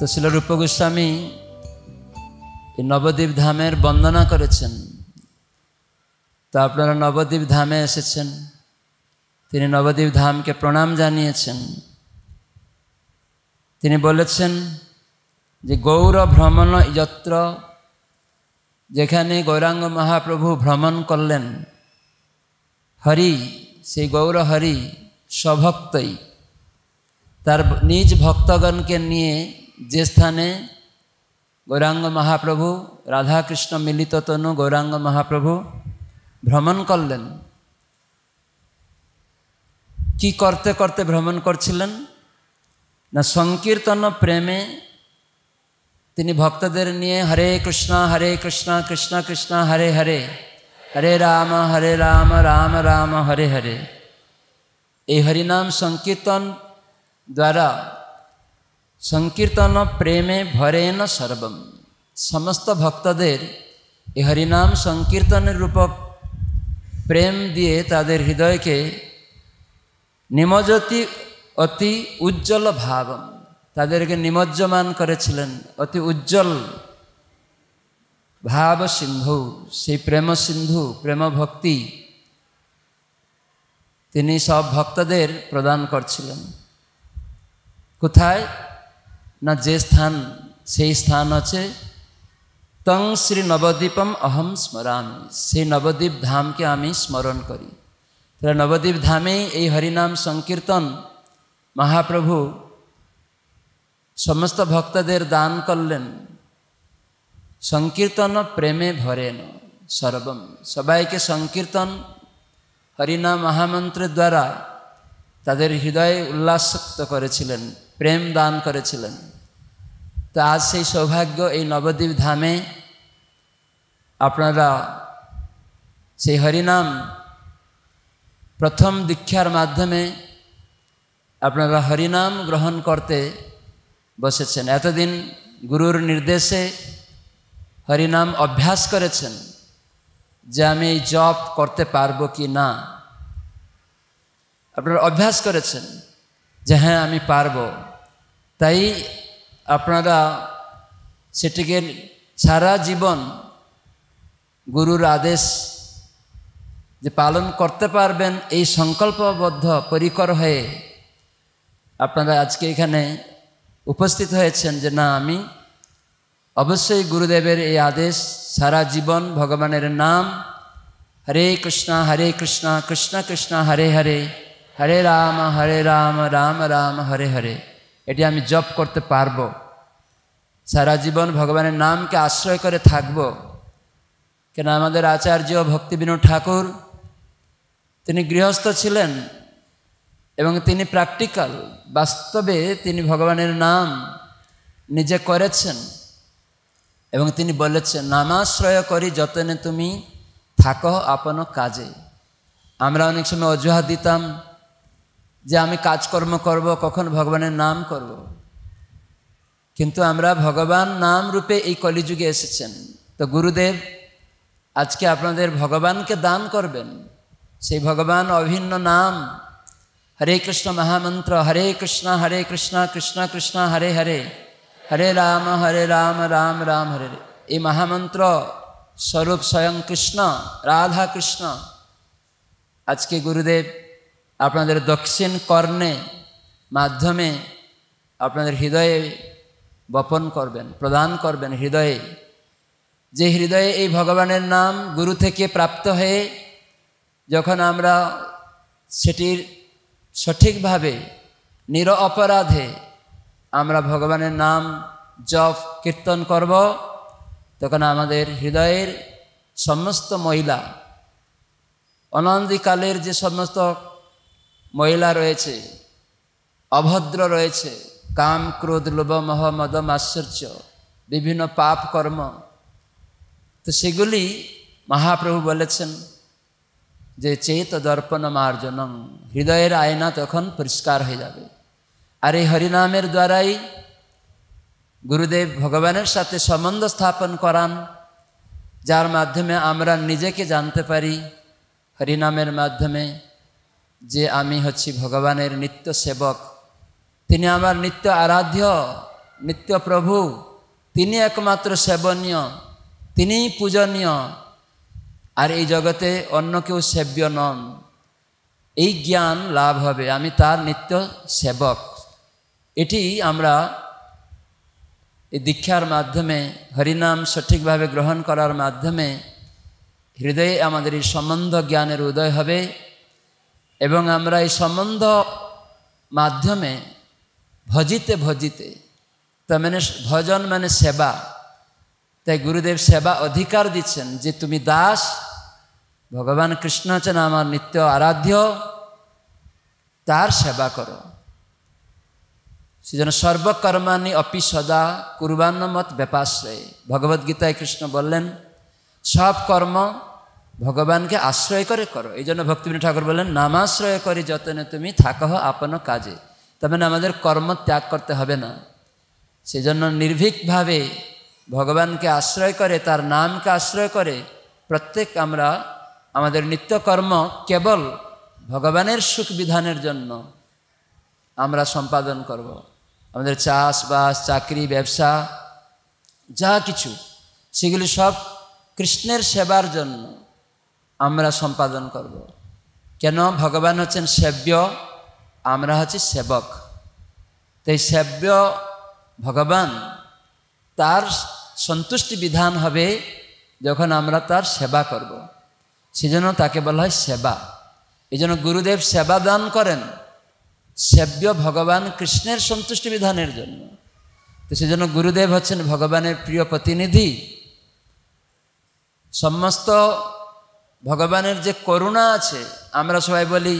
তো রূপ গোস্বামী এই নবদ্বীপ ধামের বন্দনা করেছেন তো আপনারা নবদ্বীপ ধামে এসেছেন তিনি নবদ্বীপ ধামকে প্রণাম জানিয়েছেন তিনি বলেছেন যে গৌর ভ্রমণ যত্র যেখানে গৌরাঙ্গ মহাপ্রভু ভ্রমণ করলেন হরি সেই গৌর হরি স্বভক্তই তার নিজ ভক্তগণকে নিয়ে যে স্থানে গৌরাঙ্গ মহাপ্রভু রাধাকৃষ্ণ মিলিত তনু গৌরাঙ্গ মহাপ্রভু ভ্রমণ করলেন কি করতে করতে ভ্রমণ করছিলেন না সংকীর্তন প্রেমে তিনি ভক্তদের নিয়ে হরে কৃষ্ণ হরে কৃষ্ণ কৃষ্ণ কৃষ্ণ হরে হরে হরে রাম হরে রাম রাম রাম হরে হরে এই হরিনাম সংকীর্তন দ্বারা সংকীর্তন প্রেমে ভরেন সর্বম সমস্ত ভক্তদের এ হরিনাম সংকীর্তনের রূপ প্রেম দিয়ে তাদের হৃদয়কে নিমজতি অতি উজ্জ্বল ভাবম তাদেরকে নিমজ্জমান করেছিলেন অতি উজ্জ্বল ভাব সিন্ধু সেই প্রেম সিন্ধু প্রেম ভক্তি তিনি সব ভক্তদের প্রদান করছিলেন কোথায় না যে স্থান সেই স্থান আছে তং শ্রী নবদ্বীপম অহম স্মরামি সেই নবদ্বীপ ধামকে আমি স্মরণ করি তাহলে নবদ্বীপ ধামে এই হরিনাম সংকীর্তন মহাপ্রভু সমস্ত ভক্তদের দান করলেন সংকীর্তন প্রেমে ভরেন সর্বম সবাইকে সংকীর্তন হরিনাম মহামন্ত্রের দ্বারা তাদের হৃদয়ে উল্লাসক্ত করেছিলেন প্রেম দান করেছিলেন তো আজ সেই সৌভাগ্য এই নবদ্বীপ ধামে আপনারা সেই হরিনাম প্রথম দীক্ষার মাধ্যমে আপনারা হরিনাম গ্রহণ করতে বসেছেন এতদিন গুরুর নির্দেশে হরিনাম অভ্যাস করেছেন যে আমি এই জপ করতে পারবো কি না আপনারা অভ্যাস করেছেন যে হ্যাঁ আমি পারবো তাই আপনারা সেটিকে সারা জীবন গুরুর আদেশ যে পালন করতে পারবেন এই সংকল্পবদ্ধ পরিকর হয়ে আপনারা আজকে এখানে উপস্থিত হয়েছেন যে না আমি অবশ্যই গুরুদেবের এই আদেশ সারা জীবন ভগবানের নাম হরে কৃষ্ণ হরে কৃষ্ণ কৃষ্ণ কৃষ্ণ হরে হরে হরে রাম হরে রাম রাম রাম হরে হরে এটি আমি জপ করতে পারব সারা জীবন ভগবানের নামকে আশ্রয় করে থাকব কেন আমাদের আচার্য ভক্তিবিনু ঠাকুর তিনি গৃহস্থ ছিলেন এবং তিনি প্র্যাকটিক্যাল বাস্তবে তিনি ভগবানের নাম নিজে করেছেন এবং তিনি বলেছেন নামাশ্রয় করি যতনে তুমি থাকো আপন কাজে আমরা অনেক সময় অজুহাত দিতাম যে আমি কাজকর্ম করব কখন ভগবানের নাম করব। কিন্তু আমরা ভগবান নাম রূপে এই কলিযুগে এসেছেন তো গুরুদেব আজকে আপনাদের ভগবানকে দান করবেন সেই ভগবান অভিন্ন নাম হরে কৃষ্ণ মহামন্ত্র হরে কৃষ্ণ হরে কৃষ্ণ কৃষ্ণ কৃষ্ণ হরে হরে হরে রাম হরে রাম রাম রাম হরে এই মহামন্ত্র স্বরূপ স্বয়ং কৃষ্ণ রাধা কৃষ্ণ আজকে গুরুদেব আপনাদের দক্ষিণ কর্ণে মাধ্যমে আপনাদের হৃদয়ে বপন করবেন প্রদান করবেন হৃদয়ে যে হৃদয়ে এই ভগবানের নাম গুরু থেকে প্রাপ্ত হয়ে যখন আমরা সেটির সঠিকভাবে নির অপরাধে আমরা ভগবানের নাম জপ কীর্তন করব তখন আমাদের হৃদয়ের সমস্ত মহিলা অনন্দিকালের যে সমস্ত মহিলা রয়েছে অভদ্র রয়েছে কাম ক্রোধ লোভ মহ মদ আশ্চর্য বিভিন্ন পাপ কর্ম তো সেগুলি মহাপ্রভু বলেছেন যে চেত দর্পণ মার্জন হৃদয়ের আয়না তখন পরিষ্কার হয়ে যাবে আর এই হরিনামের দ্বারাই গুরুদেব ভগবানের সাথে সম্বন্ধ স্থাপন করান যার মাধ্যমে আমরা নিজেকে জানতে পারি হরিনামের মাধ্যমে যে আমি হচ্ছি ভগবানের নিত্য সেবক তিনি আমার নিত্য আরাধ্য নিত্য প্রভু তিনি একমাত্র সেবনীয় তিনি পূজনীয় আর এই জগতে অন্য কেউ সেব্য নন এই জ্ঞান লাভ হবে আমি তার নিত্য সেবক এটি আমরা এই দীক্ষার মাধ্যমে হরিনাম সঠিকভাবে গ্রহণ করার মাধ্যমে হৃদয়ে আমাদের এই সম্বন্ধ জ্ঞানের উদয় হবে এবং আমরা এই সম্বন্ধ মাধ্যমে ভজিতে ভজিতে তা মানে ভজন মানে সেবা তাই গুরুদেব সেবা অধিকার দিচ্ছেন যে তুমি দাস ভগবান কৃষ্ণ হচ্ছেন আমার নিত্য আরাধ্য তার সেবা করো সেজন্য সর্বকর্মাণী অপি সদা কুরবান্ন মত ব্যাপাশ্রয় ভগবদ্গীতায় কৃষ্ণ বললেন সব কর্ম ভগবানকে আশ্রয় করে করো এই জন্য ভক্তিবিনী ঠাকুর বলেন নামাশ্রয় করে যতনে তুমি থাকো আপন কাজে তবে মানে আমাদের কর্ম ত্যাগ করতে হবে না সেই জন্য নির্ভীকভাবে ভগবানকে আশ্রয় করে তার নামকে আশ্রয় করে প্রত্যেক আমরা আমাদের নিত্যকর্ম কেবল ভগবানের সুখ বিধানের জন্য আমরা সম্পাদন করব। আমাদের চাষবাস চাকরি ব্যবসা যা কিছু সেগুলি সব কৃষ্ণের সেবার জন্য আমরা সম্পাদন করব। কেন ভগবান হচ্ছেন সেব্য আমরা হচ্ছি সেবক তাই সেব্য ভগবান তার সন্তুষ্টি বিধান হবে যখন আমরা তার সেবা করব। সেজন্য তাকে বলা হয় সেবা এই জন্য গুরুদেব সেবা দান করেন সেব্য ভগবান কৃষ্ণের সন্তুষ্টি বিধানের জন্য তো সেজন্য গুরুদেব হচ্ছেন ভগবানের প্রিয় প্রতিনিধি সমস্ত ভগবানের যে করুণা আছে আমরা সবাই বলি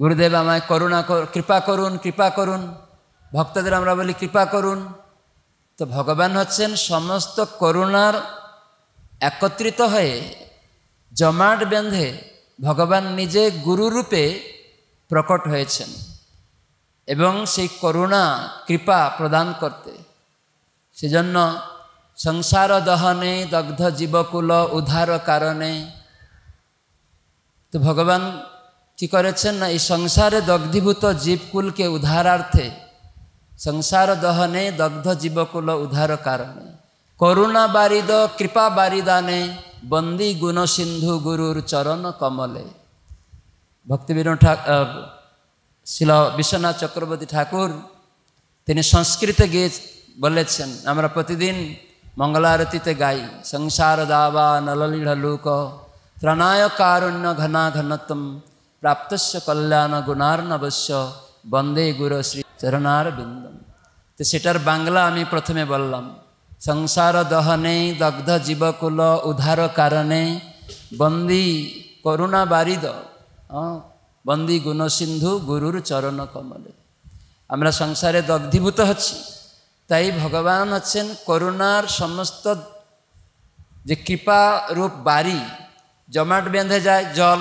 গুরুদেব আমায় করুণা কৃপা করুন কৃপা করুন ভক্তদের আমরা বলি কৃপা করুন তো ভগবান হচ্ছেন সমস্ত করুণার একত্রিত হয়ে জমাট বেঁধে ভগবান নিজে গুরুরূপে প্রকট হয়েছেন এবং সেই করুণা কৃপা প্রদান করতে সেজন্য সংসার দহনে দগ্ধ জীবকুল উদ্ধার কারণে তো ভগবান কি করেছেন না এই সংসারে দগ্ধীভূত জীবকুলকে উদ্ধারার্থে সংসার দহনে দগ্ধ জীবকুল উদ্ধার কারণে করুণা বারিদ কৃপা বারিদানে বন্দী গুণ সিন্ধু গুরুর চরণ কমলে ভক্তিবিনোদ ঠাকুর শিল বিশ্বনাথ চক্রবর্তী ঠাকুর তিনি সংস্কৃত গিয়ে বলেছেন আমরা প্রতিদিন মঙ্গলারতিতে গাই সংসার দাবা নললীড় লোক প্রণায় কারুণ্য ঘনা ঘনতম প্রাপ্ত কল্যাণ গুণার্নবশ্য বন্দে গুরু শ্রী চরণার বিন্দম তো সেটার বাংলা আমি প্রথমে বললাম সংসার দহনে দগ্ধ জীবকুল উদ্ধার কারণে বন্দি করুণা বারিদ বন্দি গুণসিন্ধু গুরুর চরণ কমলে আমরা সংসারে দগ্ধীভূত হচ্ছি তাই ভগবান আছেন করুণার সমস্ত যে কৃপা রূপ বাড়ি জমাট বেঁধে যায় জল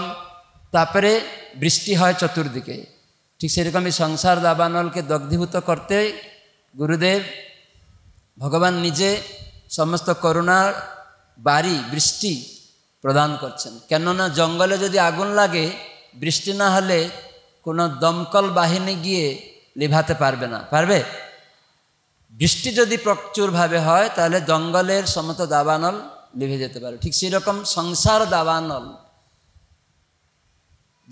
তারপরে বৃষ্টি হয় চতুর্দিকে ঠিক সেরকমই সংসার দাবানলকে দগ্ধীভূত করতে গুরুদেব ভগবান নিজে সমস্ত করুণার বাড়ি বৃষ্টি প্রদান করছেন কেননা জঙ্গলে যদি আগুন লাগে বৃষ্টি না হলে কোনো দমকল বাহিনী গিয়ে লিভাতে পারবে না পারবে বৃষ্টি যদি প্রচুরভাবে হয় তাহলে জঙ্গলের সমস্ত দাবানল লিভে যেতে পারে ঠিক সেরকম সংসার দাবানল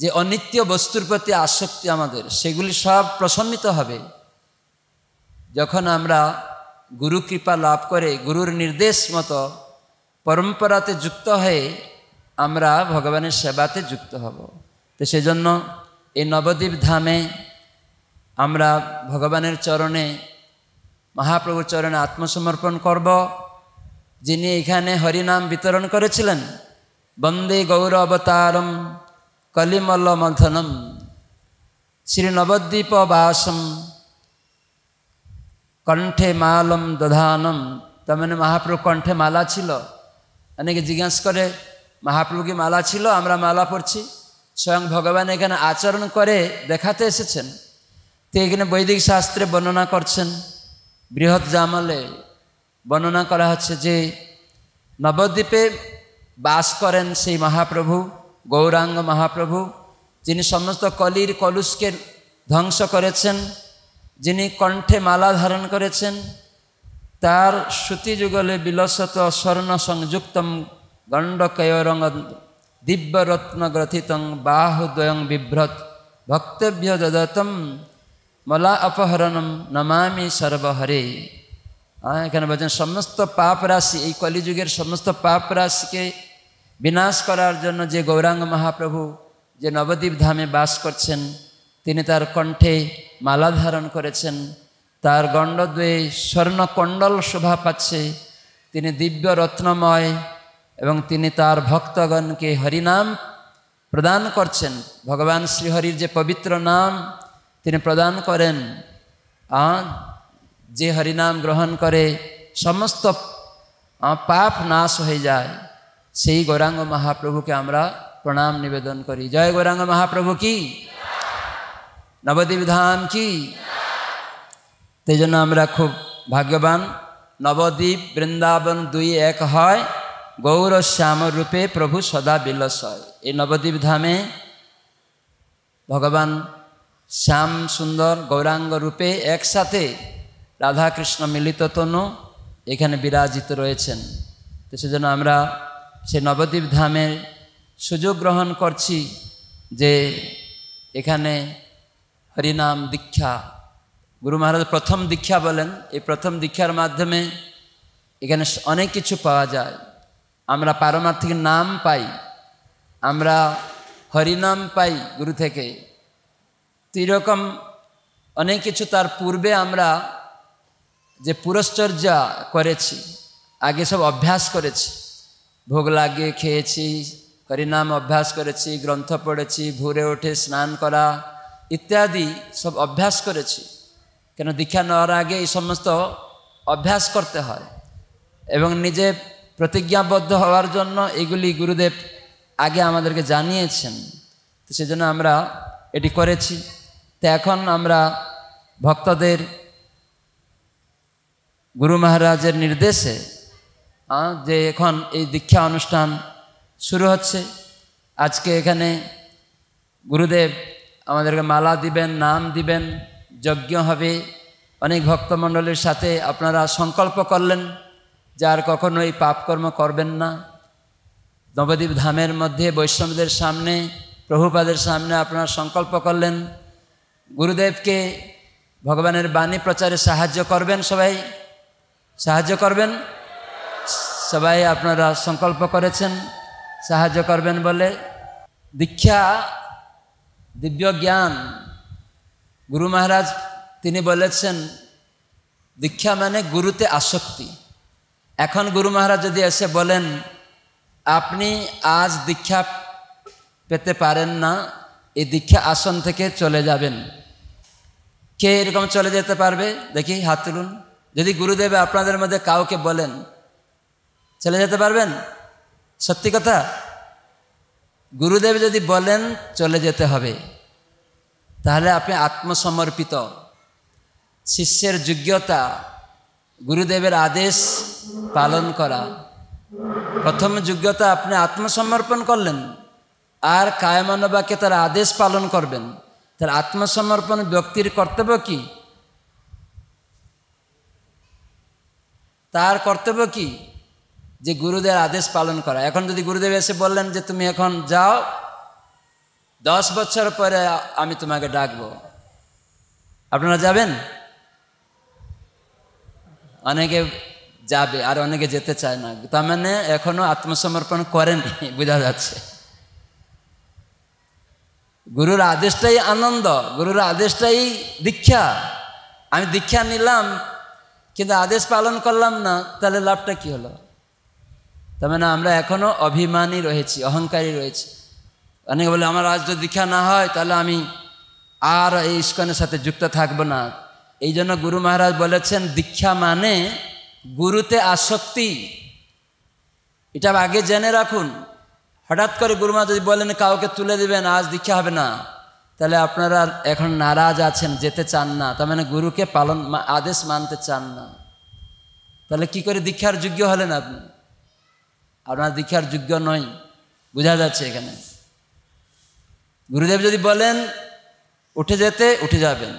যে অনিত্য বস্তুর প্রতি আসক্তি আমাদের সেগুলি সব প্রশমিত হবে যখন আমরা গুরু কৃপা লাভ করে গুরুর নির্দেশ মতো পরম্পরাতে যুক্ত হয়ে আমরা ভগবানের সেবাতে যুক্ত হব তো সেজন্য এই নবদ্বীপ ধামে আমরা ভগবানের চরণে মহাপ্রভুর চরণে আত্মসমর্পণ করব যিনি এখানে হরিনাম বিতরণ করেছিলেন বন্দে গৌর অবতারম কলিমল্ল মন্থনম শ্রী নবদ্বীপ বাসম কণ্ঠে মালম দধানম তেমনি মানে মহাপ্রভু কণ্ঠে মালা ছিল অনেকে জিজ্ঞেস করে মহাপ্রভু কি মালা ছিল আমরা মালা পড়ছি স্বয়ং ভগবান এখানে আচরণ করে দেখাতে এসেছেন তো এখানে বৈদিক শাস্ত্রে বর্ণনা করছেন বৃহৎ জামালে বর্ণনা করা হচ্ছে যে নবদ্বীপে বাস করেন সেই মহাপ্রভু গৌরাঙ্গ মহাপ্রভু যিনি সমস্ত কলির কলুষকে ধ্বংস করেছেন যিনি কণ্ঠে মালা ধারণ করেছেন তার শ্রুতিযুগলে বিলসত স্বর্ণ সংযুক্তম গণ্ডকয়রং দিব্যরত্নগ্রথিতং বাহুদ্বয়ং বিভ্রত ভক্তব্য দদতম মলা অপহরণম নমামি সর্বহরে এখানে বলছেন সমস্ত পাপ রাশি এই কলিযুগের সমস্ত পাপ রাশিকে বিনাশ করার জন্য যে গৌরাঙ্গ মহাপ্রভু যে নবদ্বীপ ধামে বাস করছেন তিনি তার কণ্ঠে মালা ধারণ করেছেন তার গণ্ডদ্বয়ে স্বর্ণকণ্ডল শোভা পাচ্ছে তিনি দিব্য রত্নময় এবং তিনি তার ভক্তগণকে হরিনাম প্রদান করছেন ভগবান শ্রীহরির যে পবিত্র নাম তিনি প্রদান করেন যে হরিনাম গ্রহণ করে সমস্ত পাপ নাশ হয়ে যায় সেই গৌরাঙ্গ মহাপ্রভুকে আমরা প্রণাম নিবেদন করি জয় গৌরাঙ্গ মহাপ্রভু কি নবদ্বীপ ধাম কি সেই জন্য আমরা খুব ভাগ্যবান নবদ্বীপ বৃন্দাবন দুই এক হয় গৌর শ্যাম রূপে প্রভু সদা বিলস হয় এই নবদ্বীপ ধামে ভগবান শ্যাম সুন্দর গৌরাঙ্গ রূপে একসাথে রাধাকৃষ্ণ মিলিত তনু এখানে বিরাজিত রয়েছেন তো সেজন্য আমরা সে নবদ্বীপ ধামের সুযোগ গ্রহণ করছি যে এখানে হরিনাম দীক্ষা গুরু মহারাজ প্রথম দীক্ষা বলেন এই প্রথম দীক্ষার মাধ্যমে এখানে অনেক কিছু পাওয়া যায় আমরা পারমার্থিক নাম পাই আমরা হরিনাম পাই গুরু থেকে তো অনেক কিছু তার পূর্বে আমরা যে পুরশ্চর্যা করেছি আগে সব অভ্যাস করেছি ভোগ লাগে খেয়েছি হরিনাম অভ্যাস করেছি গ্রন্থ পড়েছি ভোরে ওঠে স্নান করা ইত্যাদি সব অভ্যাস করেছি কেন দীক্ষা নেওয়ার আগে এই সমস্ত অভ্যাস করতে হয় এবং নিজে প্রতিজ্ঞাবদ্ধ হওয়ার জন্য এগুলি গুরুদেব আগে আমাদেরকে জানিয়েছেন তো সেজন্য আমরা এটি করেছি তো এখন আমরা ভক্তদের গুরু মহারাজের নির্দেশে যে এখন এই দীক্ষা অনুষ্ঠান শুরু হচ্ছে আজকে এখানে গুরুদেব আমাদেরকে মালা দিবেন নাম দিবেন যজ্ঞ হবে অনেক ভক্তমণ্ডলীর সাথে আপনারা সংকল্প করলেন যে আর কখনো এই পাপকর্ম করবেন না নবদ্বীপ ধামের মধ্যে বৈষ্ণবদের সামনে প্রভুপাদের সামনে আপনারা সংকল্প করলেন গুরুদেবকে ভগবানের বাণী প্রচারে সাহায্য করবেন সবাই সাহায্য করবেন সবাই আপনারা সংকল্প করেছেন সাহায্য করবেন বলে দীক্ষা দিব্য জ্ঞান গুরু মহারাজ তিনি বলেছেন দীক্ষা মানে গুরুতে আসক্তি এখন গুরু মহারাজ যদি এসে বলেন আপনি আজ দীক্ষা পেতে পারেন না এই দীক্ষা আসন থেকে চলে যাবেন কে এরকম চলে যেতে পারবে দেখি হাত তুলুন যদি গুরুদেব আপনাদের মধ্যে কাউকে বলেন চলে যেতে পারবেন সত্যি কথা গুরুদেব যদি বলেন চলে যেতে হবে তাহলে আপনি আত্মসমর্পিত শিষ্যের যোগ্যতা গুরুদেবের আদেশ পালন করা প্রথম যোগ্যতা আপনি আত্মসমর্পণ করলেন আর কায়মানবাকে তার আদেশ পালন করবেন তার আত্মসমর্পণ ব্যক্তির কর্তব্য কী তার কর্তব্য কি যে গুরুদের আদেশ পালন করা এখন যদি গুরুদেব এসে বললেন যে তুমি এখন যাও দশ বছর পরে আমি তোমাকে ডাকবো আপনারা যাবেন অনেকে যাবে আর অনেকে যেতে চায় না তার মানে এখনও আত্মসমর্পণ করেনি বোঝা যাচ্ছে গুরুর আদেশটাই আনন্দ গুরুর আদেশটাই দীক্ষা আমি দীক্ষা নিলাম কিন্তু আদেশ পালন করলাম না তাহলে লাভটা কি হলো তার মানে আমরা এখনও অভিমানী রয়েছি অহংকারী রয়েছে অনেকে বলে আমার আজ যদি দীক্ষা না হয় তাহলে আমি আর এই ইস্কনের সাথে যুক্ত থাকব না এই জন্য গুরু মহারাজ বলেছেন দীক্ষা মানে গুরুতে আসক্তি এটা আগে জেনে রাখুন হঠাৎ করে গুরু মহারাজ যদি বলেন কাউকে তুলে দিবেন আজ দীক্ষা হবে না তাহলে আপনারা এখন নারাজ আছেন যেতে চান না তার মানে গুরুকে পালন আদেশ মানতে চান না তাহলে কি করে দীক্ষার যোগ্য হলেন আপনি আপনার দীক্ষার যোগ্য নয় বোঝা যাচ্ছে এখানে গুরুদেব যদি বলেন উঠে যেতে উঠে যাবেন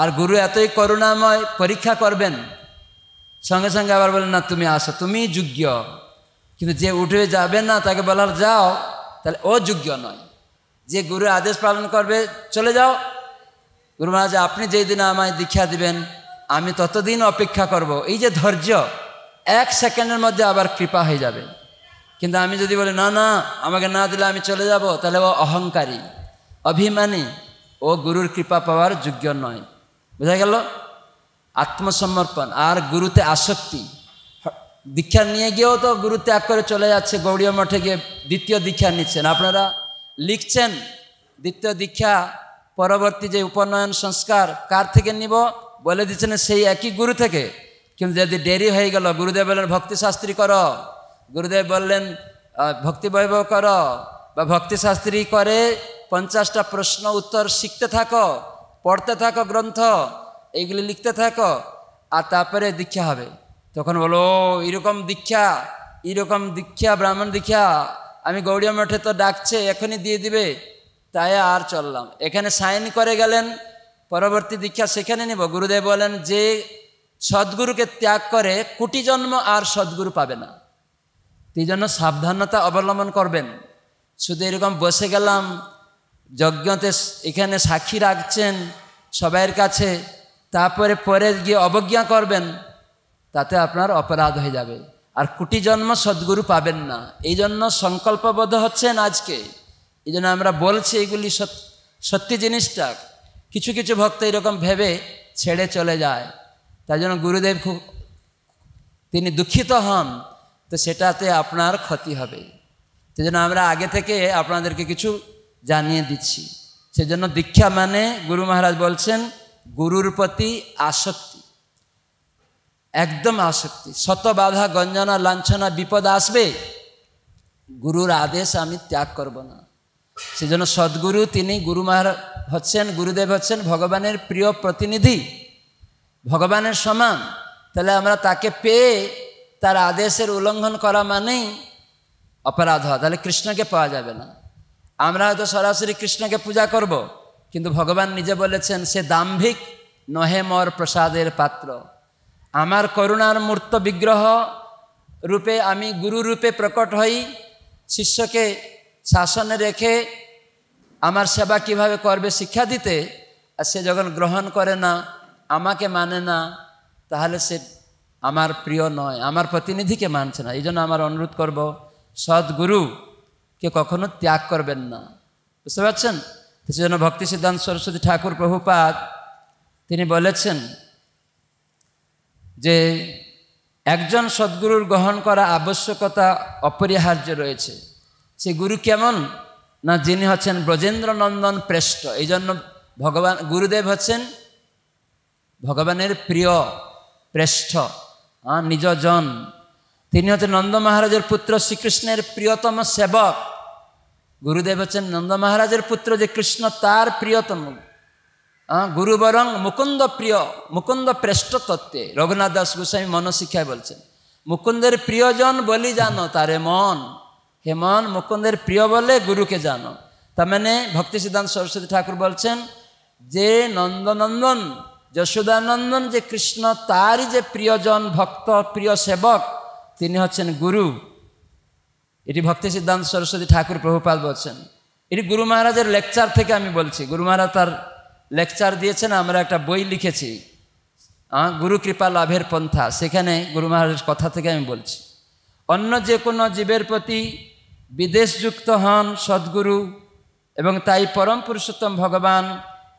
আর গুরু এতই করুণাময় পরীক্ষা করবেন সঙ্গে সঙ্গে আবার বলেন না তুমি আসো তুমি যোগ্য কিন্তু যে উঠে যাবে না তাকে বলার যাও তাহলে অযোগ্য নয় যে গুরু আদেশ পালন করবে চলে যাও গুরু মহারাজ আপনি যেই দিন আমায় দীক্ষা দিবেন আমি ততদিন অপেক্ষা করব। এই যে ধৈর্য এক সেকেন্ডের মধ্যে আবার কৃপা হয়ে যাবে কিন্তু আমি যদি বলি না না আমাকে না দিলে আমি চলে যাব তাহলে ও অহংকারী অভিমানী ও গুরুর কৃপা পাওয়ার যোগ্য নয় বোঝা গেল আত্মসমর্পণ আর গুরুতে আসক্তি দীক্ষা নিয়ে গিয়েও তো গুরু ত্যাগ করে চলে যাচ্ছে গৌড়ীয় মঠে গিয়ে দ্বিতীয় দীক্ষা নিচ্ছেন আপনারা লিখছেন দ্বিতীয় দীক্ষা পরবর্তী যে উপনয়ন সংস্কার কার থেকে নিব বলে দিচ্ছেন সেই একই গুরু থেকে কিন্তু যদি দেরি হয়ে গেল গুরুদেব বললেন ভক্তিশাস্ত্রী কর গুরুদেব বললেন ভক্তি বৈভব কর বা ভক্তিশাস্ত্রী করে পঞ্চাশটা প্রশ্ন উত্তর শিখতে থাকো পড়তে থাকো গ্রন্থ এইগুলি লিখতে থাকো আর তারপরে দীক্ষা হবে তখন বলো এরকম দীক্ষা এরকম দীক্ষা ব্রাহ্মণ দীক্ষা আমি গৌড়িয়া মঠে তো ডাকছে এখনই দিয়ে দিবে তাই আর চললাম এখানে সাইন করে গেলেন পরবর্তী দীক্ষা সেখানে নিব গুরুদেব বলেন যে সদ্গুরুকে ত্যাগ করে কোটি জন্ম আর সদ্গুরু পাবে না এই জন্য সাবধানতা অবলম্বন করবেন শুধু এরকম বসে গেলাম যজ্ঞতে এখানে সাক্ষী রাখছেন সবাইয়ের কাছে তারপরে পরে গিয়ে অবজ্ঞা করবেন তাতে আপনার অপরাধ হয়ে যাবে আর কুটি জন্ম সদ্গুরু পাবেন না এই জন্য সংকল্পবদ্ধ হচ্ছেন আজকে এই জন্য আমরা বলছি এগুলি সত্যি জিনিসটা কিছু কিছু ভক্ত এরকম ভেবে ছেড়ে চলে যায় তাই জন্য গুরুদেব খুব তিনি দুঃখিত হন তো সেটাতে আপনার ক্ষতি হবে সেজন্য আমরা আগে থেকে আপনাদেরকে কিছু জানিয়ে দিচ্ছি সেজন্য দীক্ষা মানে গুরু মহারাজ বলছেন গুরুর প্রতি আসক্তি একদম আসক্তি শত বাধা গঞ্জনা লাঞ্ছনা বিপদ আসবে গুরুর আদেশ আমি ত্যাগ করব না সেজন্য সদ্গুরু তিনি গুরু মহারাজ হচ্ছেন গুরুদেব হচ্ছেন ভগবানের প্রিয় প্রতিনিধি ভগবানের সমান তাহলে আমরা তাকে পেয়ে তার আদেশের উল্লঙ্ঘন করা মানেই অপরাধ হয় তাহলে কৃষ্ণকে পাওয়া যাবে না আমরা হয়তো সরাসরি কৃষ্ণকে পূজা করব কিন্তু ভগবান নিজে বলেছেন সে দাম্ভিক নহে মর প্রসাদের পাত্র আমার করুণার মূর্ত বিগ্রহ রূপে আমি গুরু রূপে প্রকট হই শিষ্যকে শাসনে রেখে আমার সেবা কিভাবে করবে শিক্ষা দিতে আর সে যখন গ্রহণ করে না আমাকে মানে না তাহলে সে আমার প্রিয় নয় আমার প্রতিনিধিকে মানছে না এই জন্য আমার অনুরোধ করব সদ্গুরুকে কখনো ত্যাগ করবেন না বুঝতে পারছেন সেজন্য ভক্তি সিদ্ধান্ত সরস্বতী ঠাকুর প্রভুপাত তিনি বলেছেন যে একজন সদ্গুরুর গ্রহণ করা আবশ্যকতা অপরিহার্য রয়েছে সে গুরু কেমন না যিনি হচ্ছেন ব্রজেন্দ্র নন্দন প্রেষ্ট এই জন্য ভগবান গুরুদেব হচ্ছেন ভগবানের প্রিয় প্রেষ্ঠ নিজ জন তিনি হচ্ছেন নন্দ মহারাজের পুত্র শ্রীকৃষ্ণের প্রিয়তম সেবক গুরুদেব হচ্ছেন নন্দ মহারাজের পুত্র যে কৃষ্ণ তার প্রিয়তম গুরুবরং প্রিয় মুকুন্দ প্রেষ্ট তত্ত্বে রঘুনাথ দাস গোস্বামী মনশিক্ষায় বলছেন মুকুন্দের প্রিয়জন বলি জানো তারে মন হে মন মুকুন্দের প্রিয় বলে গুরুকে জানো তার মানে ভক্তি সিদ্ধান্ত সরস্বতী ঠাকুর বলছেন যে নন্দনন্দন যশোদানন্দন যে কৃষ্ণ তারই যে প্রিয়জন ভক্ত প্রিয় সেবক তিনি হচ্ছেন গুরু এটি ভক্তি সিদ্ধান্ত সরস্বতী ঠাকুর প্রভুপাল বলছেন এটি গুরু মহারাজের লেকচার থেকে আমি বলছি গুরু মহারাজ তার লেকচার দিয়েছেন আমরা একটা বই লিখেছি গুরু কৃপা লাভের পন্থা সেখানে গুরু মহারাজের কথা থেকে আমি বলছি অন্য যে কোনো জীবের প্রতি বিদেশযুক্ত হন সদ্গুরু এবং তাই পরম পুরুষোত্তম ভগবান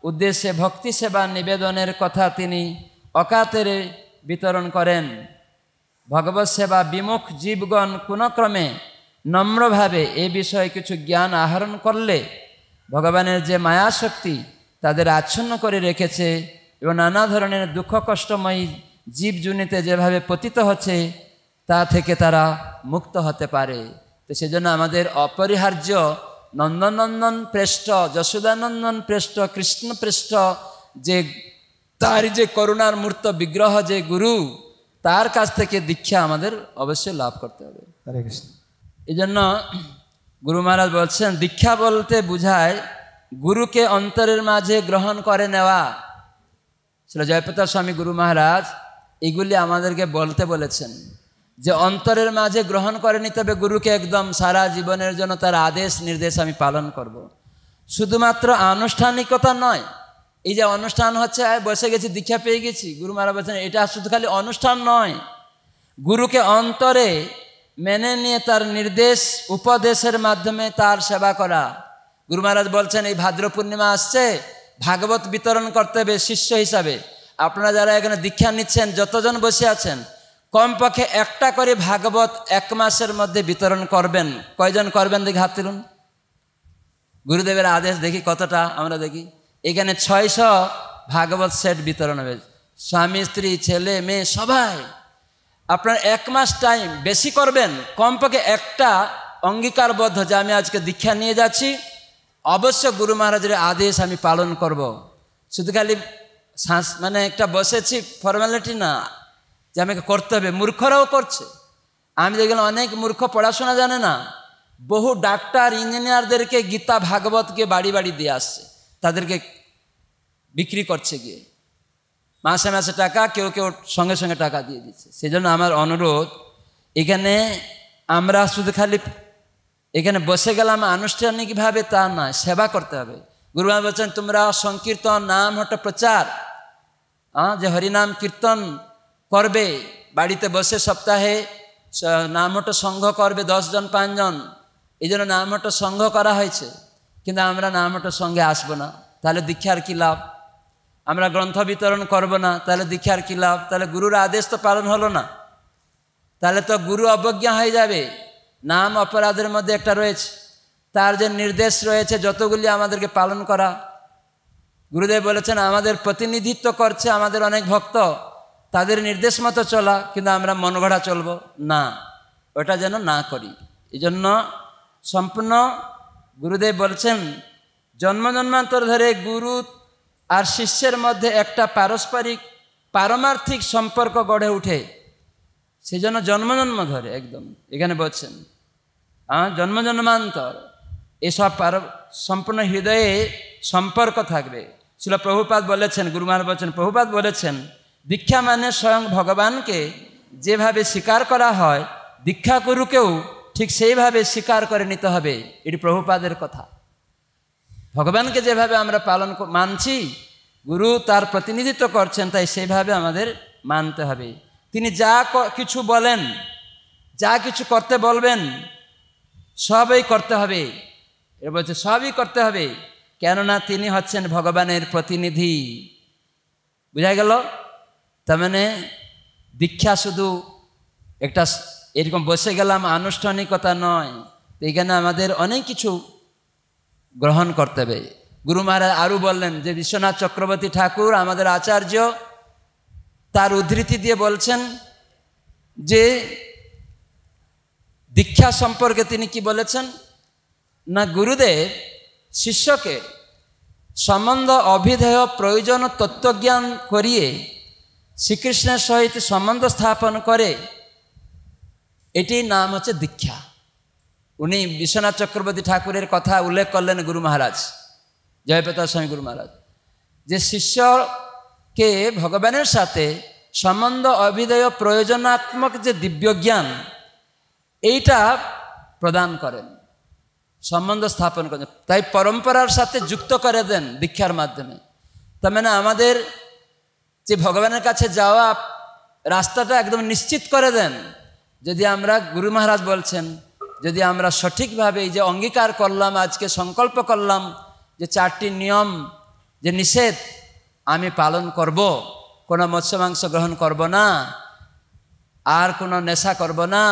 উদ্দেশ্যে ভক্তি সেবা নিবেদনের কথা তিনি অকাতেরে বিতরণ করেন ভগবত সেবা বিমুখ জীবগণ কোনক্রমে নম্রভাবে এ বিষয়ে কিছু জ্ঞান আহরণ করলে ভগবানের যে মায়াশক্তি তাদের আচ্ছন্ন করে রেখেছে এবং নানা ধরনের দুঃখ কষ্টময়ী জীব জুনিতে যেভাবে পতিত হচ্ছে তা থেকে তারা মুক্ত হতে পারে তো সেজন্য আমাদের অপরিহার্য নন্দনন্দন পৃষ্ঠ যশোদানন্দন কৃষ্ণ কৃষ্ণপ্রেষ্ঠ যে তার যে করুণার মূর্ত বিগ্রহ যে গুরু তার কাছ থেকে দীক্ষা আমাদের অবশ্যই লাভ করতে হবে এই জন্য গুরু মহারাজ বলছেন দীক্ষা বলতে বুঝায় গুরুকে অন্তরের মাঝে গ্রহণ করে নেওয়া ছিল জয়প্রতাপ স্বামী গুরু মহারাজ এগুলি আমাদেরকে বলতে বলেছেন যে অন্তরের মাঝে গ্রহণ করে নিতে হবে গুরুকে একদম সারা জীবনের জন্য তার আদেশ নির্দেশ আমি পালন করব। শুধুমাত্র আনুষ্ঠানিকতা নয় এই যে অনুষ্ঠান হচ্ছে বসে গেছি দীক্ষা পেয়ে গেছি গুরু মহারাজ বলছেন এটা শুধু খালি অনুষ্ঠান নয় গুরুকে অন্তরে মেনে নিয়ে তার নির্দেশ উপদেশের মাধ্যমে তার সেবা করা গুরু মহারাজ বলছেন এই ভাদ্র পূর্ণিমা আসছে ভাগবত বিতরণ করতে হবে শিষ্য হিসাবে আপনারা যারা এখানে দীক্ষা নিচ্ছেন যতজন বসে আছেন কমপক্ষে একটা করে ভাগবত এক মাসের মধ্যে বিতরণ করবেন কয়জন করবেন দেখি হাত তুলুন গুরুদেবের আদেশ দেখি কতটা আমরা দেখি এখানে ছয়শ ভাগবত সেট বিতরণ হবে স্বামী স্ত্রী ছেলে মেয়ে সবাই আপনার এক মাস টাইম বেশি করবেন কমপক্ষে একটা অঙ্গীকারবদ্ধ যে আমি আজকে দীক্ষা নিয়ে যাচ্ছি অবশ্য গুরু মহারাজের আদেশ আমি পালন করব। শুধু খালি শ্বাস মানে একটা বসেছি ফর্মালিটি না যে আমাকে করতে হবে মূর্খরাও করছে আমি দেখলাম অনেক মূর্খ পড়াশোনা জানে না বহু ডাক্তার ইঞ্জিনিয়ারদেরকে গীতা ভাগবতকে বাড়ি বাড়ি দিয়ে আসছে তাদেরকে বিক্রি করছে গিয়ে মাসে মাসে টাকা কেউ কেউ সঙ্গে সঙ্গে টাকা দিয়ে দিচ্ছে সেই জন্য আমার অনুরোধ এখানে আমরা শুধু খালি এখানে বসে গেলাম আনুষ্ঠানিকভাবে তা নয় সেবা করতে হবে গুরুমা বলছেন তোমরা সংকীর্তন নাম হট প্রচার যে হরিনাম কীর্তন করবে বাড়িতে বসে সপ্তাহে নাম হট সংঘ করবে দশজন পাঁচজন এই জন্য নাম হট সংঘ করা হয়েছে কিন্তু আমরা নাম হট সঙ্গে আসব না তাহলে দীক্ষার কী লাভ আমরা গ্রন্থ বিতরণ করব না তাহলে দীক্ষার কী লাভ তাহলে গুরুর আদেশ তো পালন হলো না তাহলে তো গুরু অবজ্ঞা হয়ে যাবে নাম অপরাধের মধ্যে একটা রয়েছে তার যে নির্দেশ রয়েছে যতগুলি আমাদেরকে পালন করা গুরুদেব বলেছেন আমাদের প্রতিনিধিত্ব করছে আমাদের অনেক ভক্ত তাদের নির্দেশ মতো চলা কিন্তু আমরা মন গড়া চলব না ওটা যেন না করি এই জন্য সম্পূর্ণ গুরুদেব বলছেন জন্ম জন্মান্তর ধরে গুরু আর শিষ্যের মধ্যে একটা পারস্পরিক পারমার্থিক সম্পর্ক গড়ে উঠে সেজন্য জন্মজন্ম ধরে একদম এখানে বলছেন জন্ম জন্মান্তর এসব পার সম্পূর্ণ হৃদয়ে সম্পর্ক থাকবে শিল প্রভুপাত বলেছেন গুরুমার বলছেন প্রভুপাত বলেছেন দীক্ষা মানে স্বয়ং ভগবানকে যেভাবে স্বীকার করা হয় দীক্ষা গুরুকেও ঠিক সেইভাবে স্বীকার করে নিতে হবে এটি প্রভুপাদের কথা ভগবানকে যেভাবে আমরা পালন মানছি গুরু তার প্রতিনিধিত্ব করছেন তাই সেইভাবে আমাদের মানতে হবে তিনি যা কিছু বলেন যা কিছু করতে বলবেন সবই করতে হবে এ বলছে সবই করতে হবে কেননা তিনি হচ্ছেন ভগবানের প্রতিনিধি বুঝা গেল তার মানে দীক্ষা শুধু একটা এরকম বসে গেলাম আনুষ্ঠানিকতা নয় এইখানে আমাদের অনেক কিছু গ্রহণ করতে হবে গুরু মহারাজ আরও বললেন যে বিশ্বনাথ চক্রবর্তী ঠাকুর আমাদের আচার্য তার উদ্ধৃতি দিয়ে বলছেন যে দীক্ষা সম্পর্কে তিনি কি বলেছেন না গুরুদেব শিষ্যকে সম্বন্ধ অভিধেয় প্রয়োজন তত্ত্বজ্ঞান করিয়ে শ্রীকৃষ্ণের সহিত সম্বন্ধ স্থাপন করে এটি নাম হচ্ছে দীক্ষা উনি বিশ্বনাথ চক্রবর্তী ঠাকুরের কথা উল্লেখ করলেন গুরু মহারাজ জয়প্রতাপ স্বামী গুরু মহারাজ যে শিষ্যকে ভগবানের সাথে সম্বন্ধ অভিধেয় প্রয়োজনাত্মক যে দিব্যজ্ঞান এইটা প্রদান করেন সম্বন্ধ স্থাপন করেন তাই পরম্পরার সাথে যুক্ত করে দেন দীক্ষার মাধ্যমে তার মানে আমাদের যে ভগবানের কাছে যাওয়া রাস্তাটা একদম নিশ্চিত করে দেন যদি আমরা গুরু মহারাজ বলছেন যদি আমরা সঠিকভাবে এই যে অঙ্গীকার করলাম আজকে সংকল্প করলাম যে চারটি নিয়ম যে নিষেধ আমি পালন করব কোনো মৎস্য মাংস গ্রহণ করব না আর কোনো নেশা করব না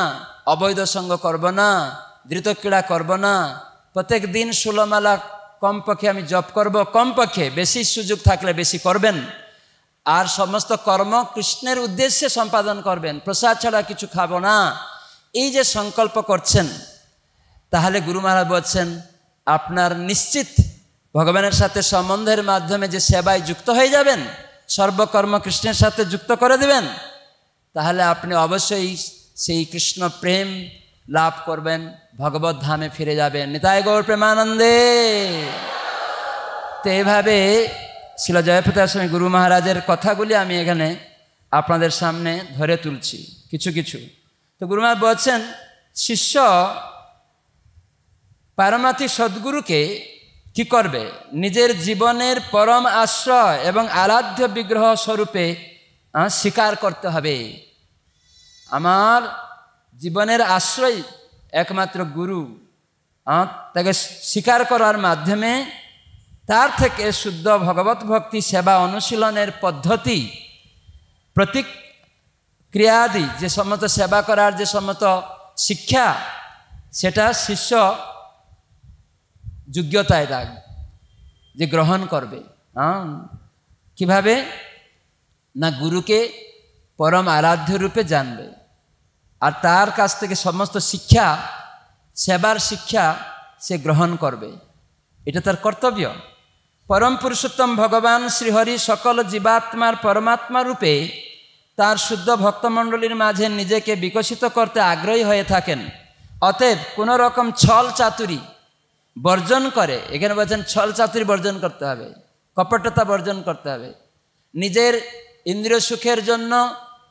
অবৈধ সঙ্গ করব না ক্রীড়া করব না প্রত্যেক দিন কম কমপক্ষে আমি জপ করব কমপক্ষে বেশি সুযোগ থাকলে বেশি করবেন আর সমস্ত কর্ম কৃষ্ণের উদ্দেশ্যে সম্পাদন করবেন প্রসাদ ছাড়া কিছু খাবো না এই যে সংকল্প করছেন তাহলে গুরু মহারাজ বলছেন আপনার নিশ্চিত ভগবানের সাথে সম্বন্ধের মাধ্যমে যে সেবায় যুক্ত হয়ে যাবেন সর্বকর্ম কৃষ্ণের সাথে যুক্ত করে দেবেন তাহলে আপনি অবশ্যই সেই কৃষ্ণ প্রেম লাভ করবেন ভগবত ধামে ফিরে যাবেন নিতাই গৌর প্রেমানন্দে তো এভাবে শিল জয়প্রতাস্বামী গুরু মহারাজের কথাগুলি আমি এখানে আপনাদের সামনে ধরে তুলছি কিছু কিছু তো গুরু মহারাজ বলছেন শিষ্য পারমাতি সদ্গুরুকে কি করবে নিজের জীবনের পরম আশ্রয় এবং আরাধ্য বিগ্রহ স্বরূপে স্বীকার করতে হবে আমার জীবনের আশ্রয় একমাত্র গুরু তাকে স্বীকার করার মাধ্যমে তার থেকে শুদ্ধ ভগবত ভক্তি সেবা অনুশীলনের পদ্ধতি প্রতীক ক্রিয়াদি যে সমস্ত সেবা করার যে সমস্ত শিক্ষা সেটা শিষ্য যোগ্যতায় রাখ যে গ্রহণ করবে হ্যাঁ কীভাবে না গুরুকে পরম আরাধ্য রূপে জানবে আর তার কাছ থেকে সমস্ত শিক্ষা সেবার শিক্ষা সে গ্রহণ করবে এটা তার কর্তব্য পরম পুরুষোত্তম ভগবান শ্রীহরি সকল জীবাত্মার পরমাত্মা রূপে তার শুদ্ধ ভক্তমণ্ডলীর মাঝে নিজেকে বিকশিত করতে আগ্রহী হয়ে থাকেন অতএব কোনো রকম ছল চাতুরি বর্জন করে এখানে বলছেন ছল চাতুরি বর্জন করতে হবে কপটতা বর্জন করতে হবে নিজের ইন্দ্রিয় সুখের জন্য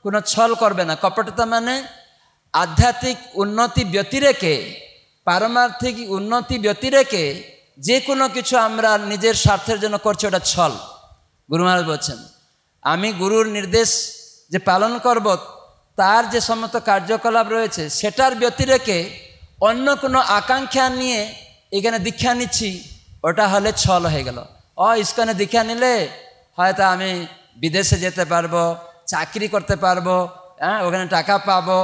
কোনো ছল করবে না কপটতা মানে আধ্যাত্মিক উন্নতি ব্যতিরেকে পারমার্থিক উন্নতি ব্যতি রেখে যে কোনো কিছু আমরা নিজের স্বার্থের জন্য করছি ওটা ছল গুরু মহারাজ বলছেন আমি গুরুর নির্দেশ যে পালন করব তার যে সমস্ত কার্যকলাপ রয়েছে সেটার ব্যতিরেকে অন্য কোনো আকাঙ্ক্ষা নিয়ে এখানে দীক্ষা নিচ্ছি ওটা হলে ছল হয়ে গেল অ ইস্কনে দীক্ষা নিলে হয়তো আমি বিদেশে যেতে পারবো চাকরি করতে পারবো হ্যাঁ ওখানে টাকা পাবো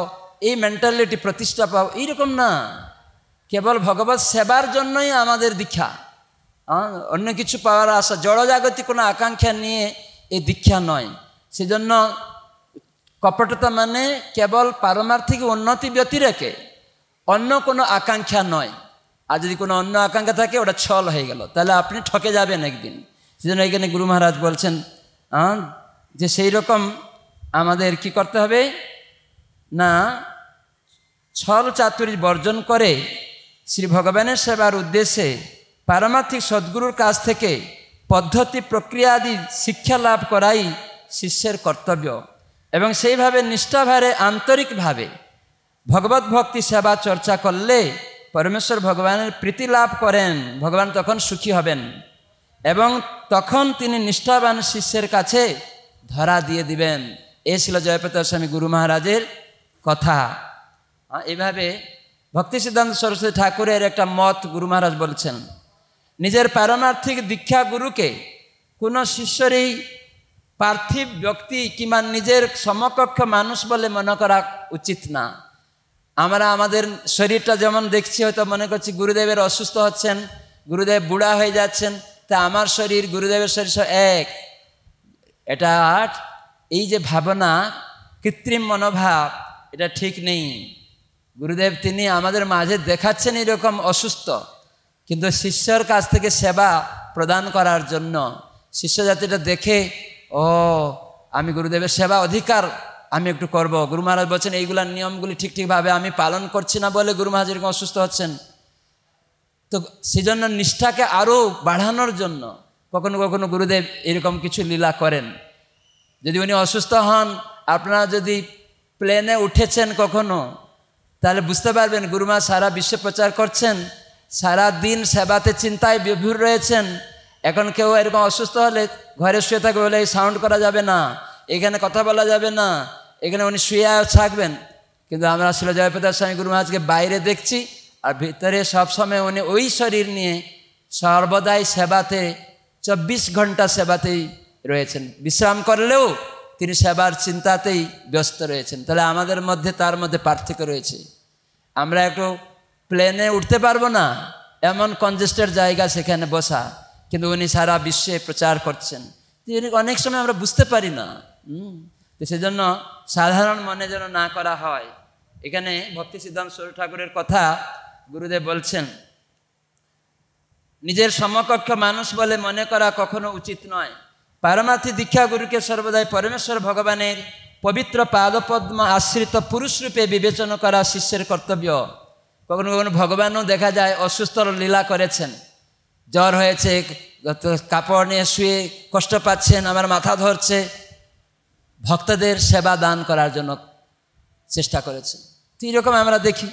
এই মেন্টালিটি প্রতিষ্ঠা পাও এইরকম না কেবল ভগবত সেবার জন্যই আমাদের দীক্ষা অন্য কিছু পাওয়ার আশা জড়জাগতিক কোনো আকাঙ্ক্ষা নিয়ে এই দীক্ষা নয় সেজন্য কপটতা মানে কেবল পারমার্থিক উন্নতি ব্যতি রেখে অন্য কোনো আকাঙ্ক্ষা নয় আর যদি কোনো অন্য আকাঙ্ক্ষা থাকে ওটা ছল হয়ে গেল তাহলে আপনি ঠকে যাবেন একদিন সেজন্য এখানে গুরু মহারাজ বলছেন যে সেই রকম আমাদের কি করতে হবে না ছল চাতুরি বর্জন করে শ্রী ভগবানের সেবার উদ্দেশ্যে পারমার্থিক সদ্গুরুর কাছ থেকে পদ্ধতি প্রক্রিয়া আদি শিক্ষা লাভ করাই শিষ্যের কর্তব্য এবং সেইভাবে নিষ্ঠাভারে আন্তরিকভাবে ভগবত ভক্তি সেবা চর্চা করলে পরমেশ্বর ভগবানের প্রীতি লাভ করেন ভগবান তখন সুখী হবেন এবং তখন তিনি নিষ্ঠাবান শিষ্যের কাছে ধরা দিয়ে দিবেন এ ছিল জয়প্রতাপ স্বামী গুরু মহারাজের কথা এভাবে ভক্তি সিদ্ধান্ত সরস্বতী ঠাকুরের একটা মত গুরু মহারাজ বলছেন নিজের পারমার্থিক দীক্ষা গুরুকে কোনো শিষ্যরই পার্থিব ব্যক্তি কিংবা নিজের সমকক্ষ মানুষ বলে মনে করা উচিত না আমরা আমাদের শরীরটা যেমন দেখছি হয়তো মনে করছি গুরুদেবের অসুস্থ হচ্ছেন গুরুদেব বুড়া হয়ে যাচ্ছেন তা আমার শরীর গুরুদেবের শরীর এক এটা আট এই যে ভাবনা কৃত্রিম মনোভাব এটা ঠিক নেই গুরুদেব তিনি আমাদের মাঝে দেখাচ্ছেন এরকম অসুস্থ কিন্তু শিষ্যর কাছ থেকে সেবা প্রদান করার জন্য শিষ্য জাতিটা দেখে ও আমি গুরুদেবের সেবা অধিকার আমি একটু করব গুরু মহারাজ বলছেন এইগুলার নিয়মগুলি ঠিক ঠিকভাবে আমি পালন করছি না বলে গুরু মহারাজ এরকম অসুস্থ হচ্ছেন তো সেজন্য নিষ্ঠাকে আরও বাড়ানোর জন্য কখনো কখনো গুরুদেব এরকম কিছু লীলা করেন যদি উনি অসুস্থ হন আপনারা যদি প্লেনে উঠেছেন কখনো তাহলে বুঝতে পারবেন গুরুমা সারা বিশ্বে প্রচার করছেন সারা দিন সেবাতে চিন্তায় বিভুর রয়েছেন এখন কেউ এরকম অসুস্থ হলে ঘরে শুয়ে থাকবে বলে সাউন্ড করা যাবে না এখানে কথা বলা যাবে না এখানে উনি শুয়ে থাকবেন কিন্তু আমরা আসলে জয়প্রতাপ স্বামী গুরু বাইরে দেখছি আর ভিতরে সবসময় উনি ওই শরীর নিয়ে সর্বদাই সেবাতে চব্বিশ ঘন্টা সেবাতেই রয়েছেন বিশ্রাম করলেও তিনি সেবার চিন্তাতেই ব্যস্ত রয়েছেন তাহলে আমাদের মধ্যে তার মধ্যে পার্থক্য রয়েছে আমরা একটু প্লেনে উঠতে পারবো না এমন কনজেস্টেড জায়গা সেখানে বসা কিন্তু উনি সারা বিশ্বে প্রচার করছেন অনেক সময় আমরা বুঝতে পারি না তো সেজন্য সাধারণ মনে যেন না করা হয় এখানে ভক্তি সিদ্ধান্ত সৌর ঠাকুরের কথা গুরুদেব বলছেন নিজের সমকক্ষ মানুষ বলে মনে করা কখনো উচিত নয় পারমার্থী দীক্ষা গুরুকে সর্বদাই পরমেশ্বর ভগবানের পবিত্র পাদপদ্ম আশ্রিত পুরুষ রূপে বিবেচনা করা শিষ্যের কর্তব্য কখনো কখনো ভগবানও দেখা যায় অসুস্থ লীলা করেছেন জ্বর হয়েছে কাপড় নিয়ে শুয়ে কষ্ট পাচ্ছেন আমার মাথা ধরছে ভক্তদের সেবা দান করার জন্য চেষ্টা করেছেন তো এরকম আমরা দেখি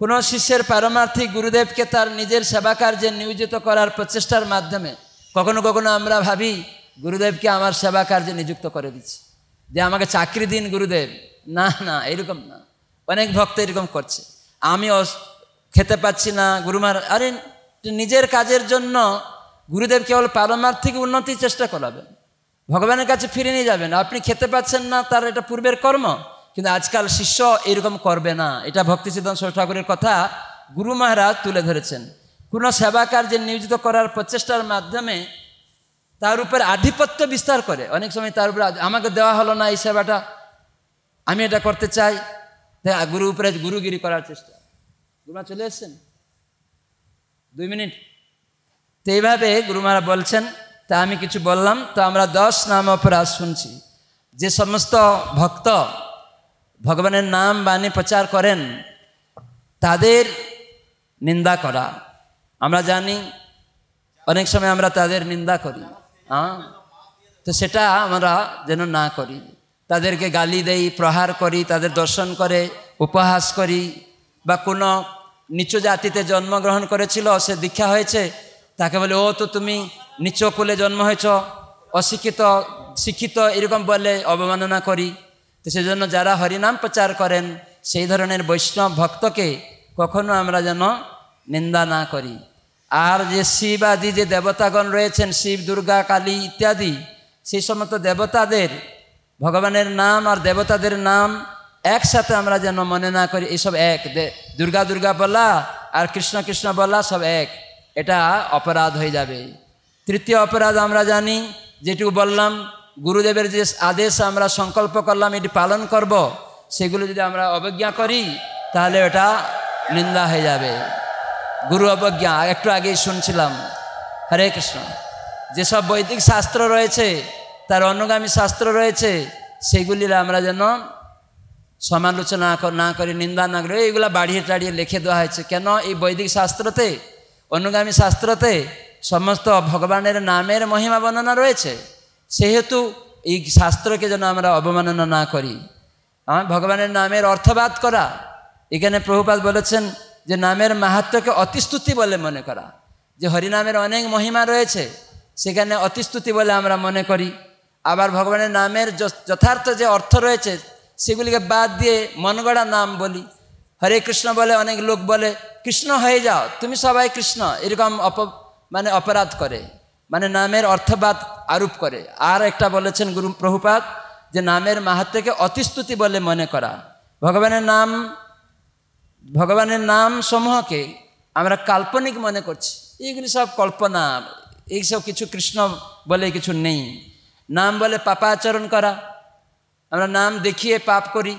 কোনো শিষ্যের পারমার্থী গুরুদেবকে তার নিজের সেবা কার্যে নিয়োজিত করার প্রচেষ্টার মাধ্যমে কখনো কখনো আমরা ভাবি গুরুদেবকে আমার সেবা কার্যে নিযুক্ত করে দিচ্ছে যে আমাকে চাকরি দিন গুরুদেব না না এরকম না অনেক ভক্ত এরকম করছে আমি খেতে পাচ্ছি না গুরুমার আরে নিজের কাজের জন্য গুরুদেব কেবল পারমার্থিক উন্নতির চেষ্টা করাবেন ভগবানের কাছে ফিরে নিয়ে যাবেন আপনি খেতে পাচ্ছেন না তার এটা পূর্বের কর্ম কিন্তু আজকাল শিষ্য এরকম করবে না এটা ভক্তি সিদ্ধান্ত ঠাকুরের কথা গুরু মহারাজ তুলে ধরেছেন কোনো সেবা কার্যে নিয়োজিত করার প্রচেষ্টার মাধ্যমে তার উপর আধিপত্য বিস্তার করে অনেক সময় তার উপরে আমাকে দেওয়া হলো না এই সেবাটা আমি এটা করতে চাই হ্যাঁ, গুরু উপরে গুরুগিরি করার চেষ্টা গুরুমা চলে এসছেন দুই মিনিট তো এইভাবে গুরুমারা বলছেন তা আমি কিছু বললাম তো আমরা দশ নাম অপরাধ শুনছি যে সমস্ত ভক্ত ভগবানের নাম বাণী প্রচার করেন তাদের নিন্দা করা আমরা জানি অনেক সময় আমরা তাদের নিন্দা করি তো সেটা আমরা যেন না করি তাদেরকে গালি দেই প্রহার করি তাদের দর্শন করে উপহাস করি বা কোনো নিচু জাতিতে জন্মগ্রহণ করেছিল সে দীক্ষা হয়েছে তাকে বলে ও তো তুমি নিচু কুলে জন্ম হয়েছ অশিক্ষিত শিক্ষিত এরকম বলে অবমাননা করি তো সেজন্য যারা হরিনাম প্রচার করেন সেই ধরনের বৈষ্ণব ভক্তকে কখনো আমরা যেন নিন্দা না করি আর যে শিব আদি যে দেবতাগণ রয়েছেন শিব দুর্গা কালী ইত্যাদি সেই সমস্ত দেবতাদের ভগবানের নাম আর দেবতাদের নাম একসাথে আমরা যেন মনে না করি এসব এক দুর্গা দুর্গা বলা আর কৃষ্ণ কৃষ্ণ বলা সব এক এটা অপরাধ হয়ে যাবে তৃতীয় অপরাধ আমরা জানি যেটুকু বললাম গুরুদেবের যে আদেশ আমরা সংকল্প করলাম এটি পালন করব সেগুলো যদি আমরা অবজ্ঞা করি তাহলে এটা নিন্দা হয়ে যাবে গুরু অবজ্ঞা একটু আগেই শুনছিলাম হরে কৃষ্ণ যেসব বৈদিক শাস্ত্র রয়েছে তার অনুগামী শাস্ত্র রয়েছে সেগুলির আমরা যেন সমালোচনা না করে নিন্দা না করে এইগুলো বাড়িয়ে টাড়িয়ে লিখে দেওয়া হয়েছে কেন এই বৈদিক শাস্ত্রতে অনুগামী শাস্ত্রতে সমস্ত ভগবানের নামের মহিমা বর্ণনা রয়েছে সেহেতু এই শাস্ত্রকে যেন আমরা অবমাননা না করি ভগবানের নামের অর্থবাদ করা এখানে প্রভুপাত বলেছেন যে নামের মাহাত্মকে অতিস্তুতি বলে মনে করা যে হরিনামের অনেক মহিমা রয়েছে সেখানে অতিস্তুতি বলে আমরা মনে করি আবার ভগবানের নামের যথার্থ যে অর্থ রয়েছে সেগুলিকে বাদ দিয়ে মনগড়া নাম বলি হরে কৃষ্ণ বলে অনেক লোক বলে কৃষ্ণ হয়ে যাও তুমি সবাই কৃষ্ণ এরকম অপ মানে অপরাধ করে মানে নামের অর্থবাদ আরোপ করে আর একটা বলেছেন গুরু প্রভুপাত যে নামের মাহাত্মকে অতিস্তুতি বলে মনে করা ভগবানের নাম ভগবানের নাম সমূহকে আমরা কাল্পনিক মনে করছি এইগুলি সব কল্পনা এইসব কিছু কৃষ্ণ বলে কিছু নেই নাম বলে পাপাচরণ করা আমরা নাম দেখিয়ে পাপ করি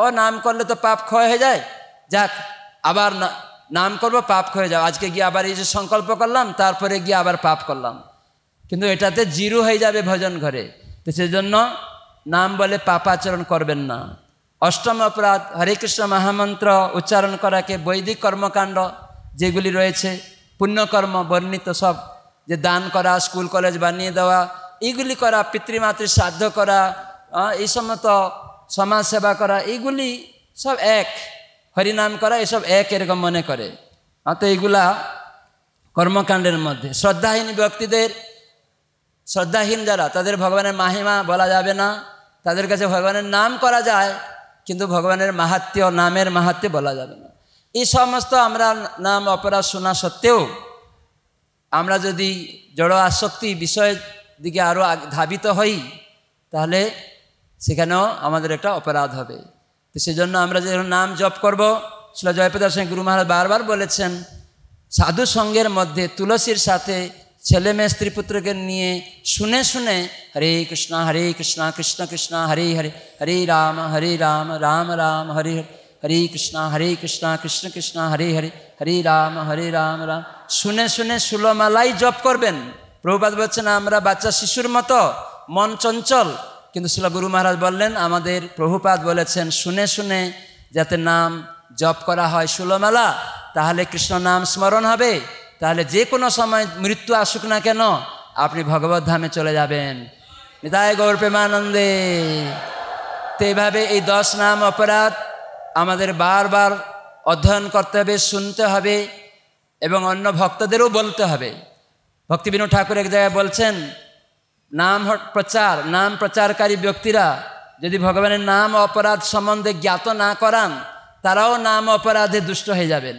ও নাম করলে তো পাপ ক্ষয় হয়ে যায় যাক আবার নাম করব পাপ ক্ষয়ে যাও আজকে গিয়ে আবার এই যে সংকল্প করলাম তারপরে গিয়ে আবার পাপ করলাম কিন্তু এটাতে জিরো হয়ে যাবে ভজন ঘরে তো সেজন্য নাম বলে পাপাচরণ করবেন না অষ্টম অপরাধ হরে কৃষ্ণ মহামন্ত্র উচ্চারণ করাকে বৈদিক কর্মকাণ্ড যেগুলি রয়েছে পুণ্যকর্ম বর্ণিত সব যে দান করা স্কুল কলেজ বানিয়ে দেওয়া এইগুলি করা পিতৃমাতৃ শ্রাদ্ধ করা এই সমস্ত সমাজ সেবা করা এইগুলি সব এক হরিনাম করা এসব এক এরকম মনে করে অত এইগুলা কর্মকাণ্ডের মধ্যে শ্রদ্ধাহীন ব্যক্তিদের শ্রদ্ধাহীন যারা তাদের ভগবানের মাহিমা বলা যাবে না তাদের কাছে ভগবানের নাম করা যায় কিন্তু ভগবানের মাহাত্ম্য নামের মাহাত্ম্য বলা যাবে না এই সমস্ত আমরা নাম অপরাধ শোনা সত্ত্বেও আমরা যদি জড় আসক্তি বিষয়ের দিকে আরও ধাবিত হই তাহলে সেখানেও আমাদের একটা অপরাধ হবে তো সেজন্য আমরা যে নাম জপ করব শিলা জয়প্রদা সিং গুরু মহারাজ বারবার বলেছেন সাধু সঙ্গের মধ্যে তুলসীর সাথে ছেলে মেয়ে স্ত্রী পুত্রকে নিয়ে শুনে শুনে হরে কৃষ্ণ হরে কৃষ্ণ কৃষ্ণ কৃষ্ণ হরে হরে হরে রাম হরে রাম রাম রাম হরে হরে হরে কৃষ্ণ হরে কৃষ্ণ কৃষ্ণ কৃষ্ণ হরে হরে হরে রাম হরে রাম রাম শুনে শুনে সুলমালাই জপ করবেন প্রভুপাত বলছেন আমরা বাচ্চা শিশুর মতো মন চঞ্চল কিন্তু শিল গুরু মহারাজ বললেন আমাদের প্রভুপাত বলেছেন শুনে শুনে যাতে নাম জপ করা হয় সুলমালা তাহলে কৃষ্ণ নাম স্মরণ হবে তাহলে যে কোনো সময় মৃত্যু আসুক না কেন আপনি ভগবত ধামে চলে যাবেন নিতায় গৌর প্রেমানন্দে তো এইভাবে এই দশ নাম অপরাধ আমাদের বারবার অধ্যয়ন করতে হবে শুনতে হবে এবং অন্য ভক্তদেরও বলতে হবে ভক্তি ঠাকুর এক জায়গায় বলছেন নাম প্রচার নাম প্রচারকারী ব্যক্তিরা যদি ভগবানের নাম অপরাধ সম্বন্ধে জ্ঞাত না করান তারাও নাম অপরাধে দুষ্ট হয়ে যাবেন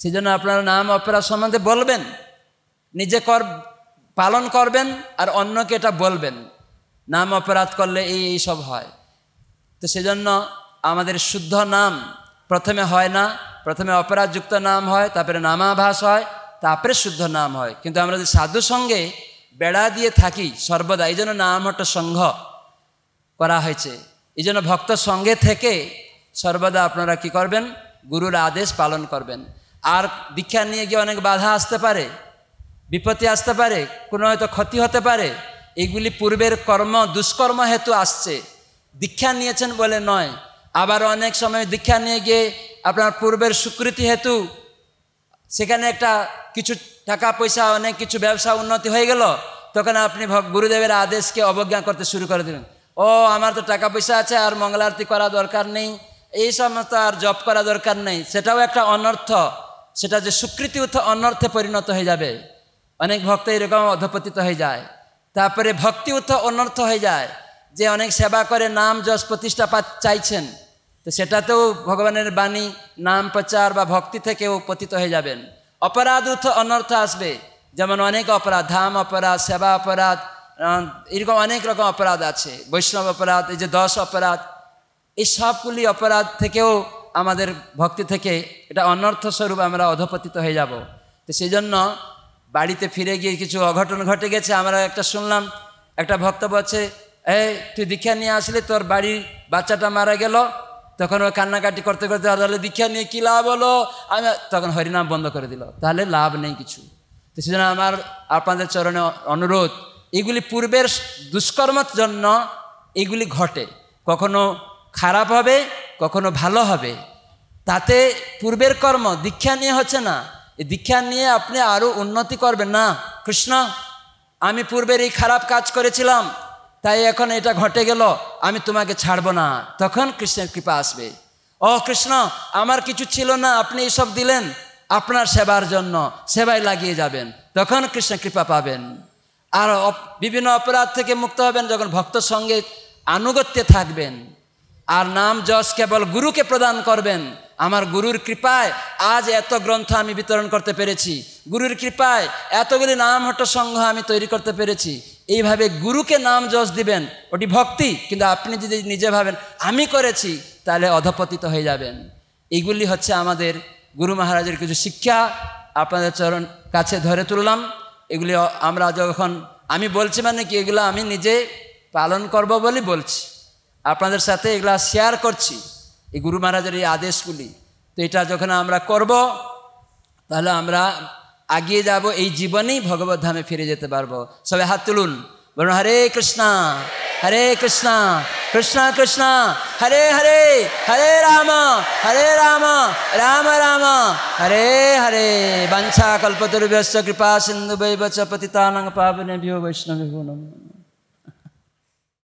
সেই জন্য আপনারা নাম অপরাধ সম্বন্ধে বলবেন নিজে কর পালন করবেন আর অন্যকে এটা বলবেন নাম অপরাধ করলে এই এই সব হয় তো সেজন্য আমাদের শুদ্ধ নাম প্রথমে হয় না প্রথমে অপরাধযুক্ত নাম হয় তারপরে নামাভাস হয় তারপরে শুদ্ধ নাম হয় কিন্তু আমরা যদি সাধু সঙ্গে বেড়া দিয়ে থাকি সর্বদা এই জন্য নামটা সংঘ করা হয়েছে এই জন্য ভক্ত সঙ্গে থেকে সর্বদা আপনারা কি করবেন গুরুর আদেশ পালন করবেন আর দীক্ষা নিয়ে গিয়ে অনেক বাধা আসতে পারে বিপত্তি আসতে পারে কোনো হয়তো ক্ষতি হতে পারে এগুলি পূর্বের কর্ম দুষ্কর্ম হেতু আসছে দীক্ষা নিয়েছেন বলে নয় আবার অনেক সময় দীক্ষা নিয়ে গিয়ে আপনার পূর্বের স্বীকৃতি হেতু সেখানে একটা কিছু টাকা পয়সা অনেক কিছু ব্যবসা উন্নতি হয়ে গেল তখন আপনি গুরুদেবের আদেশকে অবজ্ঞা করতে শুরু করে দিলেন ও আমার তো টাকা পয়সা আছে আর মঙ্গলারতি করা দরকার নেই এই সমস্ত আর জব করা দরকার নেই সেটাও একটা অনর্থ সেটা যে স্বীকৃতি অনর্থে পরিণত হয়ে যাবে অনেক ভক্ত এরকম অধপতিত হয়ে যায় তারপরে ভক্তি উত্থ অনর্থ হয়ে যায় যে অনেক সেবা করে নাম যশ প্রতিষ্ঠা চাইছেন তো সেটাতেও ভগবানের বাণী নাম প্রচার বা ভক্তি থেকেও পতিত হয়ে যাবেন অপরাধ উত্থ অনর্থ আসবে যেমন অনেক অপরাধ ধাম অপরাধ সেবা অপরাধ এরকম অনেক রকম অপরাধ আছে বৈষ্ণব অপরাধ এই যে দশ অপরাধ এই সবগুলি অপরাধ থেকেও আমাদের ভক্তি থেকে এটা অনর্থ স্বরূপ আমরা অধপতিত হয়ে যাব তো সেই জন্য বাড়িতে ফিরে গিয়ে কিছু অঘটন ঘটে গেছে আমরা একটা শুনলাম একটা ভক্ত বলছে এই তুই দীক্ষা নিয়ে আসলে তোর বাড়ির বাচ্চাটা মারা গেল তখন ওই কান্নাকাটি করতে করতে তাহলে দীক্ষা নিয়ে কী লাভ হলো আমি তখন হরিনাম বন্ধ করে দিল তাহলে লাভ নেই কিছু তো সেজন্য আমার আপনাদের চরণে অনুরোধ এগুলি পূর্বের দুষ্কর্মের জন্য এগুলি ঘটে কখনো খারাপ হবে কখনো ভালো হবে তাতে পূর্বের কর্ম দীক্ষা নিয়ে হচ্ছে না এই দীক্ষা নিয়ে আপনি আরও উন্নতি করবেন না কৃষ্ণ আমি পূর্বের এই খারাপ কাজ করেছিলাম তাই এখন এটা ঘটে গেল আমি তোমাকে ছাড়ব না তখন কৃষ্ণের কৃপা আসবে ও কৃষ্ণ আমার কিছু ছিল না আপনি এইসব দিলেন আপনার সেবার জন্য সেবায় লাগিয়ে যাবেন তখন কৃষ্ণ কৃপা পাবেন আর বিভিন্ন অপরাধ থেকে মুক্ত হবেন যখন ভক্ত সঙ্গে আনুগত্যে থাকবেন আর নাম যশ কেবল গুরুকে প্রদান করবেন আমার গুরুর কৃপায় আজ এত গ্রন্থ আমি বিতরণ করতে পেরেছি গুরুর কৃপায় এতগুলি নাম হট্ট সংঘ আমি তৈরি করতে পেরেছি এইভাবে গুরুকে নাম যশ দিবেন ওটি ভক্তি কিন্তু আপনি যদি নিজে ভাবেন আমি করেছি তাহলে অধপতিত হয়ে যাবেন এইগুলি হচ্ছে আমাদের গুরু মহারাজের কিছু শিক্ষা আপনাদের চরণ কাছে ধরে তুললাম এগুলি আমরা যখন আমি বলছি মানে কি এগুলো আমি নিজে পালন করব বলে বলছি আপনাদের সাথে এগুলা শেয়ার করছি এই গুরু মহারাজের এই আদেশগুলি তো এটা যখন আমরা করব তাহলে আমরা আগিয়ে যাব এই জীবনেই ভগবত ধামে ফিরে যেতে পারবো সবাই হাত তুলুন বলুন হরে কৃষ্ণা হরে কৃষ্ণা কৃষ্ণা কৃষ্ণা হরে হরে হরে রাম হরে রাম রাম রাম হরে হরে বাঞ্ছা কল্পতরুভ্যশ্চ কৃপা সিন্ধু বৈবচ পতিতানং পাবনেভ্যো বৈষ্ণবেভ্যো নমঃ